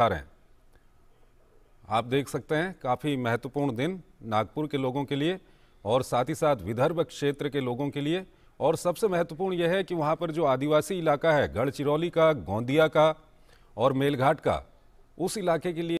अठारह आप देख सकते हैं काफ़ी महत्वपूर्ण दिन नागपुर के लोगों के लिए और साथ ही साथ विदर्भ क्षेत्र के लोगों के लिए और सबसे महत्वपूर्ण यह है कि वहां पर जो आदिवासी इलाका है गढ़चिरौली का गोंदिया का और मेलघाट का उस इलाके के लिए